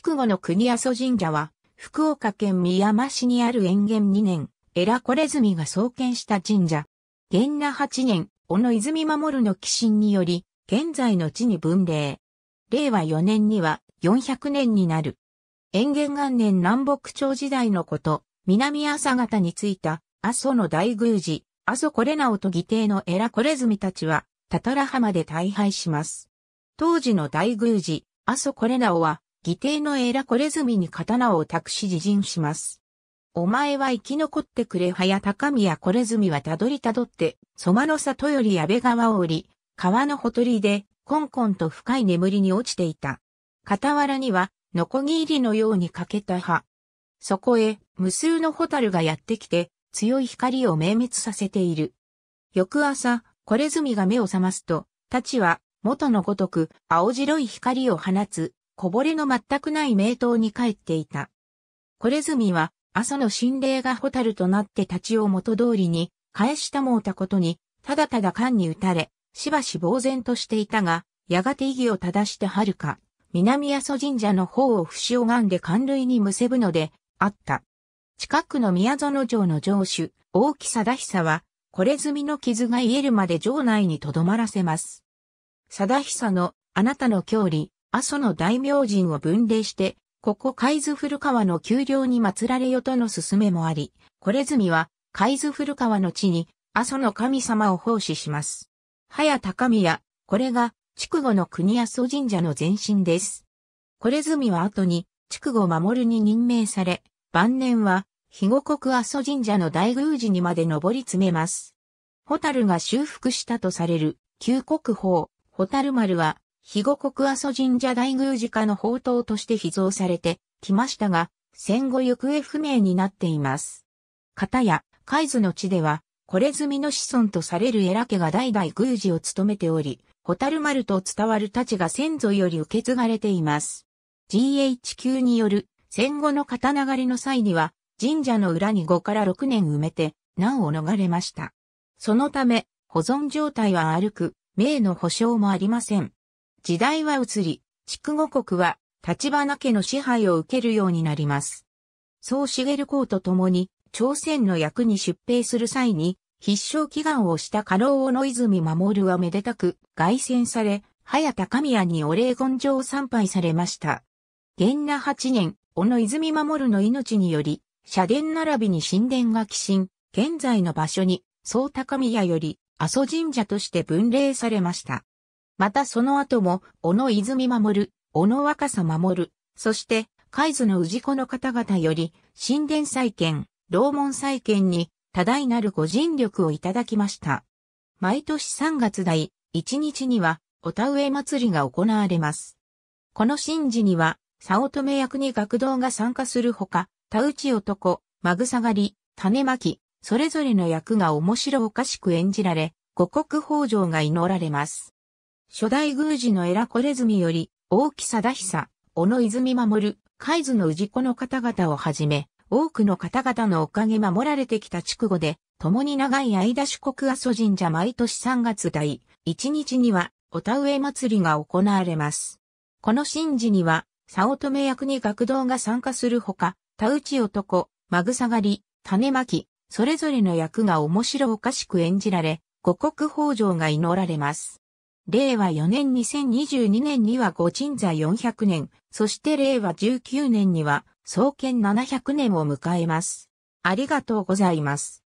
筑後の国阿蘇神社は、福岡県宮山市にある延元2年、エラコレズミが創建した神社。元那8年、小野泉守の寄進により、現在の地に分霊。令和4年には400年になる。延元元年南北朝時代のこと、南朝方に着いた阿蘇の大宮寺、阿蘇コレナオと義弟のエラコレズミたちは、タタラ浜で大敗します。当時の大宮寺、阿蘇コレナオは、義弟のエラコレズミに刀を託し自陣します。お前は生き残ってくれはや高宮コレズミはたどりたどって、蕎麦の里より安倍川を降り、川のほとりで、コンコンと深い眠りに落ちていた。傍らには、ノコギリのように欠けた葉。そこへ、無数のホタルがやってきて、強い光を明滅させている。翌朝、コレズミが目を覚ますと、たちは、元のごとく、青白い光を放つ、こぼれの全くない名刀に帰っていた。これずみは、阿蘇の心霊がホタルとなって立ちを元通りに、返したもうたことに、ただただ勘に打たれ、しばし呆然としていたが、やがて意義を正してはるか、南阿蘇神社の方を節拝んで寒類にむせぶので、あった。近くの宮園城の城主、大木貞久は、これ済みの傷が癒えるまで城内に留まらせます。貞久の、あなたの郷里、阿蘇の大名人を分霊して、ここ海津古川の丘陵に祀られよとの勧めもあり、これずみは海津古川の地に阿蘇の神様を奉仕します。早高宮、これが筑後の国阿蘇神社の前身です。これずみは後に筑後守に任命され、晩年は肥後国阿蘇神社の大宮寺にまで登り詰めます。ホタルが修復したとされる旧国宝、ホタル丸は肥後国阿蘇神社大宮寺家の宝刀として秘蔵されてきましたが、戦後行方不明になっています。片や、海津の地では、これ済みの子孫とされるエラ家が代々宮司を務めており、ホタル丸と伝わる太刀が先祖より受け継がれています。GHQ による戦後の片流れの際には、神社の裏に5から6年埋めて、難を逃れました。そのため、保存状態は歩く、名の保証もありません。時代は移り、筑後国は、立花家の支配を受けるようになります。う茂公と共に、朝鮮の役に出兵する際に、必勝祈願をした家老をの泉守はめでたく、凱旋され、早田神谷にお礼言状を参拝されました。元那八年、小野泉守の命により、社殿並びに神殿が寄進、現在の場所に、総高宮より、阿蘇神社として分霊されました。またその後も、小野泉守、小野若狭守、そして、海津の氏子の方々より、神殿再建、楼門再建に、多大なるご尽力をいただきました。毎年3月第1日には、お田植え祭りが行われます。この神事には、早乙女役に学童が参加するほか、田内男、まぐさがり、種まき、それぞれの役が面白おかしく演じられ、五国豊穣が祈られます。初代宮司のエラコレズミより、大木貞久、小野泉守、海津の氏子の方々をはじめ、多くの方々のおかげ守られてきた筑後で、共に長い間四国阿蘇神社毎年3月第1日には、お田植え祭りが行われます。この神事には、佐乙女役に学童が参加するほか、田内男、まぐさがり、種まき、それぞれの役が面白おかしく演じられ、五穀豊穣が祈られます。令和4年2022年には御鎮座400年、そして令和19年には創建700年を迎えます。ありがとうございます。